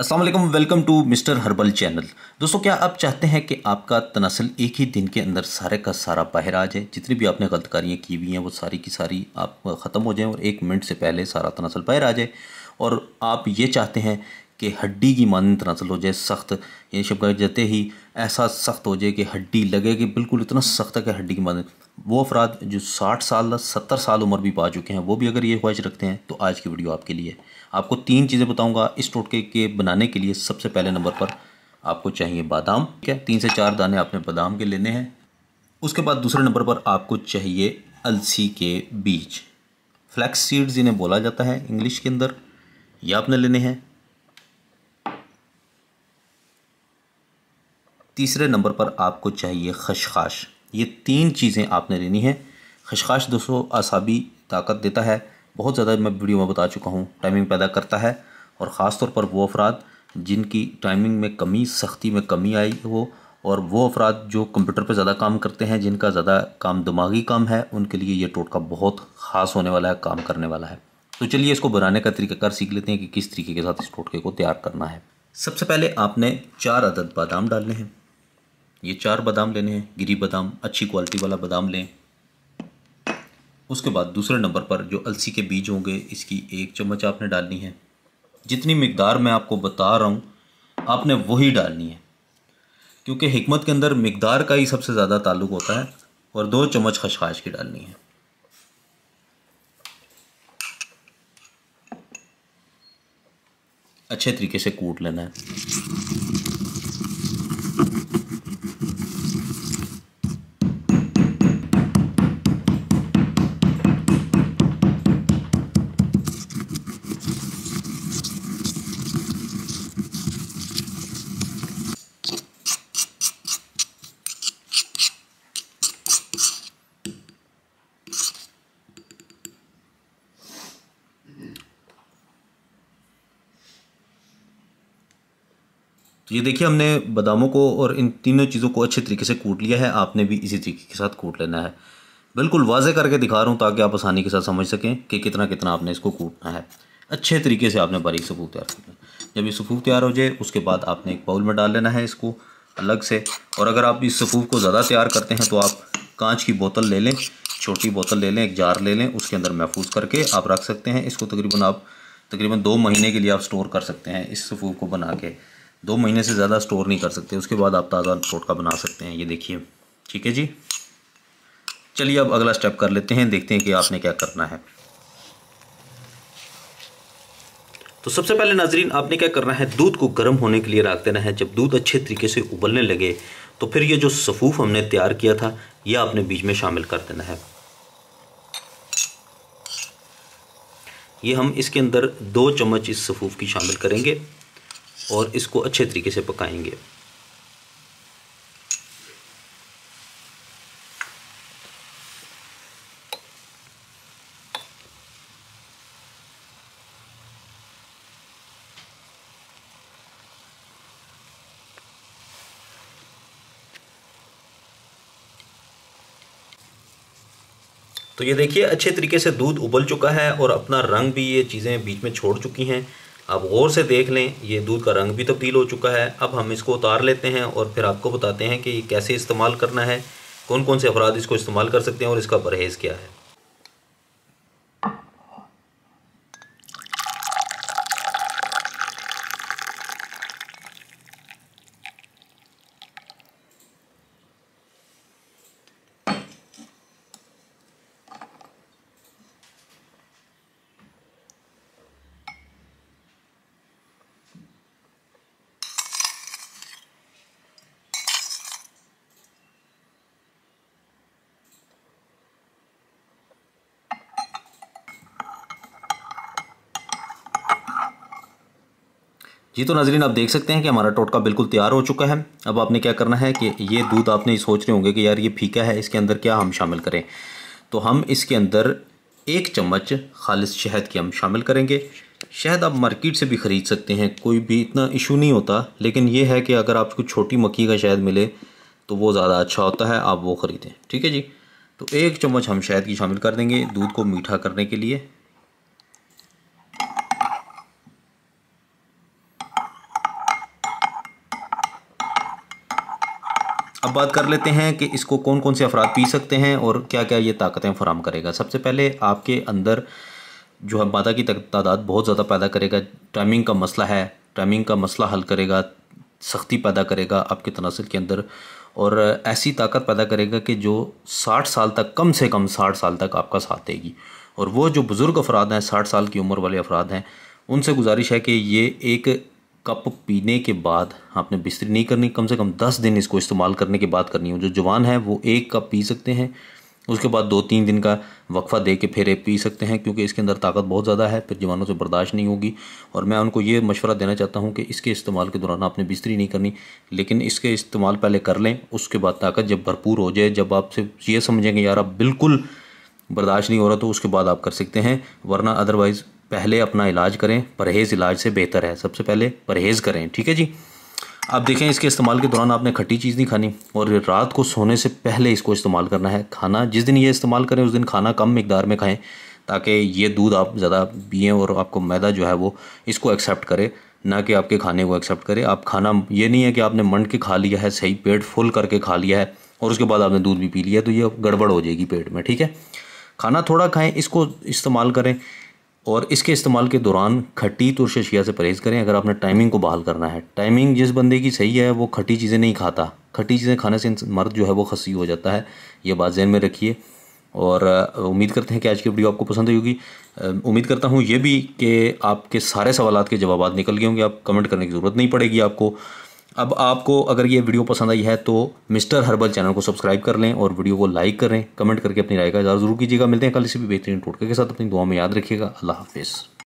Aslam welcome to mister herbal channel दोस्तों क्या आप चाहते हैं कि आपका तनासल एक ही दिन के अंदर सारे का सारा बाहर आ जाए जितनी भी आपने गलतकारियाँ की हुई हैं वो सारी की सारी आप ख़त्म हो जाएँ और एक मिनट से पहले सारा तनासल बाहर आ जाए और आप ये चाहते हैं कि हड्डी की मानी तनासल हो जाए सख्त यानी शबका जते ही ऐसा सख्त हो जाए कि हड्डी लगे कि बिल्कुल इतना सख्त है कि हड्डी की मानी वो अफराद जो साठ साल सत्तर साल उम्र भी पा चुके हैं वो भी अगर ये ख्वाहिश रखते हैं तो आज की वीडियो आपके लिए आपको तीन चीज़ें बताऊँगा इस टोटके के बनाने के लिए सबसे पहले नंबर पर आपको चाहिए बादाम ठीक है तीन से चार दाने आपने बादाम के लेने हैं उसके बाद दूसरे नंबर पर आपको चाहिए अलसी के बीज फ्लैक्स सीड्स इन्हें बोला जाता है इंग्लिश के अंदर ये आपने लेने हैं तीसरे नंबर पर आपको चाहिए खशखाश ये तीन चीज़ें आपने लेनी है खशखाश दोस्तों आसाबी ताकत देता है बहुत ज़्यादा मैं वीडियो में बता चुका हूँ टाइमिंग पैदा करता है और ख़ास तौर पर वो अफराद जिनकी टाइमिंग में कमी सख्ती में कमी आई हो और वो अफराद जो कंप्यूटर पर ज़्यादा काम करते हैं जिनका ज़्यादा काम दिमागी काम है उनके लिए ये टोटका बहुत ख़ास होने वाला है काम करने वाला है तो चलिए इसको बनाने का कर सीख लेते हैं कि किस तरीके के साथ इस टोटके को तैयार करना है सबसे पहले आपने चार अदद बादाम डालने हैं ये चार बादाम लेने हैं गिरी बादाम अच्छी क्वालिटी वाला बादाम लें उसके बाद दूसरे नंबर पर जो अलसी के बीज होंगे इसकी एक चम्मच आपने डालनी है जितनी मकदार मैं आपको बता रहा हूँ आपने वही डालनी है क्योंकि हमत के अंदर मकदार का ही सबसे ज़्यादा ताल्लुक होता है और दो चम्मच खशखाश की डालनी है अच्छे तरीके से कूट लेना है तो ये देखिए हमने बादामों को और इन तीनों चीज़ों को अच्छे तरीके से कूट लिया है आपने भी इसी तरीके के साथ कूट लेना है बिल्कुल वाजह करके दिखा रहा हूँ ताकि आप आसानी के साथ समझ सकें कि कितना कितना आपने इसको कूटना है अच्छे तरीके से आपने बारीक सफूक तैयार करना जब ये सफूक तैयार हो जाए उसके बाद आपने एक बाउल में डाल लेना है इसको अलग से और अगर आप इस सफूक को ज़्यादा तैयार करते हैं तो आप कांच की बोतल ले लें छोटी बोतल ले लें एक जार ले लें उसके अंदर महफूज करके आप रख सकते हैं इसको तकरीबन आप तकरीबन दो महीने के लिए आप स्टोर कर सकते हैं इस सफूक को बना के दो महीने से ज़्यादा स्टोर नहीं कर सकते उसके बाद आप ताज़ा अखरोट का बना सकते हैं ये देखिए ठीक है जी चलिए अब अगला स्टेप कर लेते हैं देखते हैं कि आपने क्या करना है तो सबसे पहले नाजरीन आपने क्या करना है दूध को गर्म होने के लिए रख देना है जब दूध अच्छे तरीके से उबलने लगे तो फिर ये जो सफ़ूफ हमने तैयार किया था ये आपने बीच में शामिल कर देना है ये हम इसके अंदर दो चम्मच इस सफ़ूफ की शामिल करेंगे और इसको अच्छे तरीके से पकाएंगे तो ये देखिए अच्छे तरीके से दूध उबल चुका है और अपना रंग भी ये चीज़ें बीच में छोड़ चुकी हैं आप गौर से देख लें ये दूध का रंग भी तब्दील हो चुका है अब हम इसको उतार लेते हैं और फिर आपको बताते हैं कि कैसे इस्तेमाल करना है कौन कौन से अफराद इसको इस्तेमाल कर सकते हैं और इसका परहेज़ क्या है जी तो नाजरीन आप देख सकते हैं कि हमारा टोटका बिल्कुल तैयार हो चुका है अब आपने क्या करना है कि ये दूध आपने सोच रहे होंगे कि यार ये फीका है इसके अंदर क्या हम शामिल करें तो हम इसके अंदर एक चम्मच खालिश शहद की हम शामिल करेंगे शहद आप मार्केट से भी ख़रीद सकते हैं कोई भी इतना इशू नहीं होता लेकिन ये है कि अगर आपको छोटी मक्की का शहद मिले तो वो ज़्यादा अच्छा होता है आप वो ख़रीदें ठीक है जी तो एक चम्मच हम शहद की शामिल कर देंगे दूध को मीठा करने के लिए अब बात कर लेते हैं कि इसको कौन कौन से अफराद पी सकते हैं और क्या क्या ये ताकतें फराम करेगा सबसे पहले आपके अंदर जो है मादा की तादाद बहुत ज़्यादा पैदा करेगा टाइमिंग का मसला है टाइमिंग का मसला हल करेगा सख्ती पैदा करेगा आपके तनासर के अंदर और ऐसी ताकत पैदा करेगा कि जो साठ साल तक कम से कम साठ साल तक आपका साथ देगी और वो जो बुज़ुर्ग अफराद हैं साठ साल की उम्र वाले अफराद हैं उनसे गुजारिश है कि ये एक कप पीने के बाद आपने बिस्तरी नहीं करनी कम से कम दस दिन इसको इस्तेमाल करने के बाद करनी हो जो जवान है वो एक कप पी सकते हैं उसके बाद दो तीन दिन का वक्फ़ा दे के फिर पी सकते हैं क्योंकि इसके अंदर ताकत बहुत ज़्यादा है फिर जवानों से बर्दाश्त नहीं होगी और मैं उनको ये मशवरा देना चाहता हूँ कि इसके इस्तेमाल के दौरान आपने बिस्तरी नहीं करनी लेकिन इसके इस्तेमाल पहले कर लें उसके बाद ताकत जब भरपूर हो जाए जब आप ये समझेंगे यार आप बिल्कुल बर्दाश्त नहीं हो रहा तो उसके बाद आप कर सकते हैं वरना अदरवाइज़ पहले अपना इलाज करें परहेज़ इलाज से बेहतर है सबसे पहले परहेज़ करें ठीक है जी आप देखें इसके इस्तेमाल के दौरान आपने खट्टी चीज़ नहीं खानी और रात को सोने से पहले इसको इस्तेमाल करना है खाना जिस दिन ये इस्तेमाल करें उस दिन खाना कम मकदार में खाएँ ताकि ये दूध आप ज़्यादा पिए और आपको मैदा जो है वो इसको एक्सेप्ट करे ना कि आपके खाने को एक्सेप्ट करे आप खाना ये नहीं है कि आपने मंड के खा लिया है सही पेट फुल करके खा लिया है और उसके बाद आपने दूध भी पी लिया तो ये गड़बड़ हो जाएगी पेट में ठीक है खाना थोड़ा खाएँ इसको इस्तेमाल करें और इसके इस्तेमाल के दौरान खट्टी तो शशिया से परहेज़ करें अगर आपने टाइमिंग को बहाल करना है टाइमिंग जिस बंदे की सही है वो खट्टी चीज़ें नहीं खाता खट्टी चीज़ें खाने से मर्द जो है वो खसी हो जाता है ये बात जहन में रखिए और उम्मीद करते हैं कि आज की वीडियो आपको पसंद आई होगी उम्मीद करता हूँ ये भी कि आपके सारे सवाल के जवाब निकल गए होंगे आप कमेंट करने की ज़रूरत नहीं पड़ेगी आपको अब आपको अगर ये वीडियो पसंद आई है तो मिस्टर हर्बल चैनल को सब्सक्राइब कर लें और वीडियो को लाइक करें कमेंट करके अपनी राय का इजहार जरूर कीजिएगा मिलते हैं कल इसी भी बेहतरीन टोटके के साथ अपनी दुआ में याद रखिएगा अल्लाह हाफिज़